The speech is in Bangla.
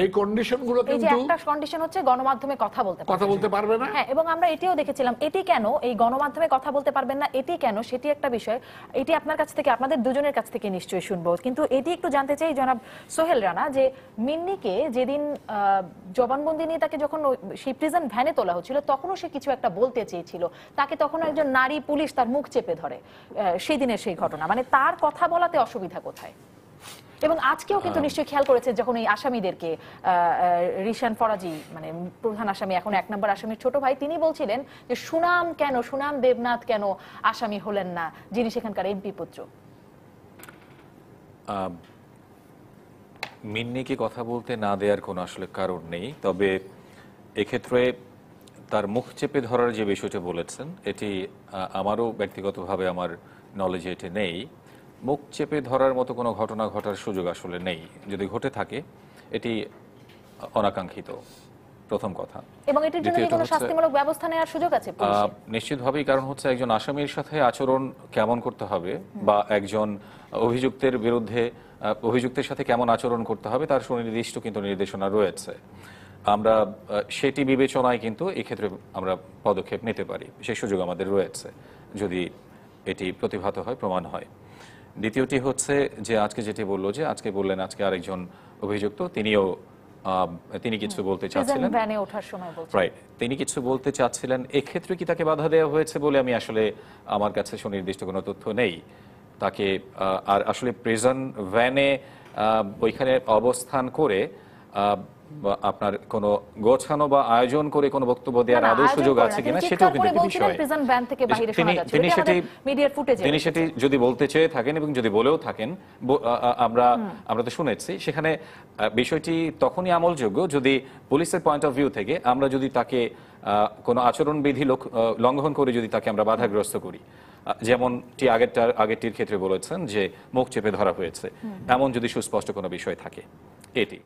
এই কন্ডিশনগুলো কিন্তু একটা কন্ডিশন হচ্ছে গণমাধ্যমে কথা বলতে কথা বলতে পারবে না হ্যাঁ এবং আমরা এটিও দেখেছিলাম এটি কেন এই গণমাধ্যমে কথা বলতে পারবেন না এটি কেন সেটি একটা বিষয় এটি আপনার কাছ থেকে আপনাদের দুজনের কাছ থেকে নিশ্চয়ই শুনবো কিন্তু এটি একটু জানতে চাই জনাব সোহেল রানা যে মিন্নিকে যেদিন জবানবন্দি নিয়ে তাকে যখন সেই প্রিজন ভ্যানে তোলা হচ্ছিল তখনও সে কিছু একটা বলতে চেয়েছিল তাকে তখন একজন নারী পুলিশ তার মুখ চেপে ধরে সেই দিনের সেই ঘটনা মানে তার কথা বলাতে অসুবিধা কোথায় এবং আজকেও কিন্তু হ্যাঁ। নিশ্চয়ই খেয়াল করেছে যখন এই আসামিদেরকে রিশান ফরাজি মানে প্রধান আসামি এখন এক নম্বর আসামির ছোট ভাই তিনি বলছিলেন যে সুনাম কেন সুনাম দেবনাথ কেন আসামি হলেন না যিনি সেখানকার এমপি পুত্র মিন্নিকে কথা বলতে না দেওয়ার কোনো আসলে কারণ নেই তবে এক্ষেত্রে তার মুখ চেপে ধরার যে বিষয়টা বলেছেন এটি আমারও ব্যক্তিগতভাবে আমার নলেজে এটি নেই মুখ চেপে ধরার মতো কোনো ঘটনা ঘটার সুযোগ আসলে নেই যদি ঘটে থাকে এটি অনাকাঙ্ক্ষিত প্রথম কথা এবং এটির জন্য কোনো শাস্তিমূলক ব্যবস্থা নেওয়ার সুযোগ আছে নিশ্চিতভাবেই কারণ হচ্ছে একজন আসামির সাথে আচরণ কেমন করতে হবে বা একজন অভিযুক্তের বিরুদ্ধে অভিযুক্তের সাথে কেমন আচরণ করতে হবে তার সুনির্দিষ্ট কিন্তু নির্দেশনা রয়েছে আমরা সেটি বিবেচনায় কিন্তু এক্ষেত্রে আমরা পদক্ষেপ নিতে পারি সেই সুযোগ আমাদের রয়েছে যদি এটি প্রতিভাত হয় প্রমাণ হয় দ্বিতীয়টি হচ্ছে যে আজকে যেটি বললো যে আজকে বললেন আজকে আরেকজন অভিযুক্ত তিনিও তিনি কিছু বলতে চাচ্ছিলেন ওঠার সময় রাইট তিনি কিছু বলতে চাচ্ছিলেন এক্ষেত্রে কি তাকে বাধা দেওয়া হয়েছে বলে আমি আসলে আমার কাছে সুনির্দিষ্ট কোনো তথ্য নেই তাকে আর আসলে প্রিজন ভ্যানে ওইখানে অবস্থান করে বা আপনার কোনো গোছানো বা আয়োজন করে কোনো বক্তব্য দেওয়ার আদৌ সুযোগ আছে কিনা সেটাও কিন্তু বিষয় তিনি সেটি তিনি সেটি যদি বলতে চেয়ে থাকেন এবং যদি বলেও থাকেন আমরা আমরা তো শুনেছি সেখানে বিষয়টি তখনই আমলযোগ্য যদি পুলিশের পয়েন্ট অফ ভিউ থেকে আমরা যদি তাকে কোনো আচরণবিধি লঙ্ঘন করে যদি তাকে আমরা বাধাগ্রস্ত করি যেমনটি আগেরটার আগেরটির ক্ষেত্রে বলেছেন যে মুখ চেপে ধরা হয়েছে এমন যদি সুস্পষ্ট কোনো বিষয় থাকে এটি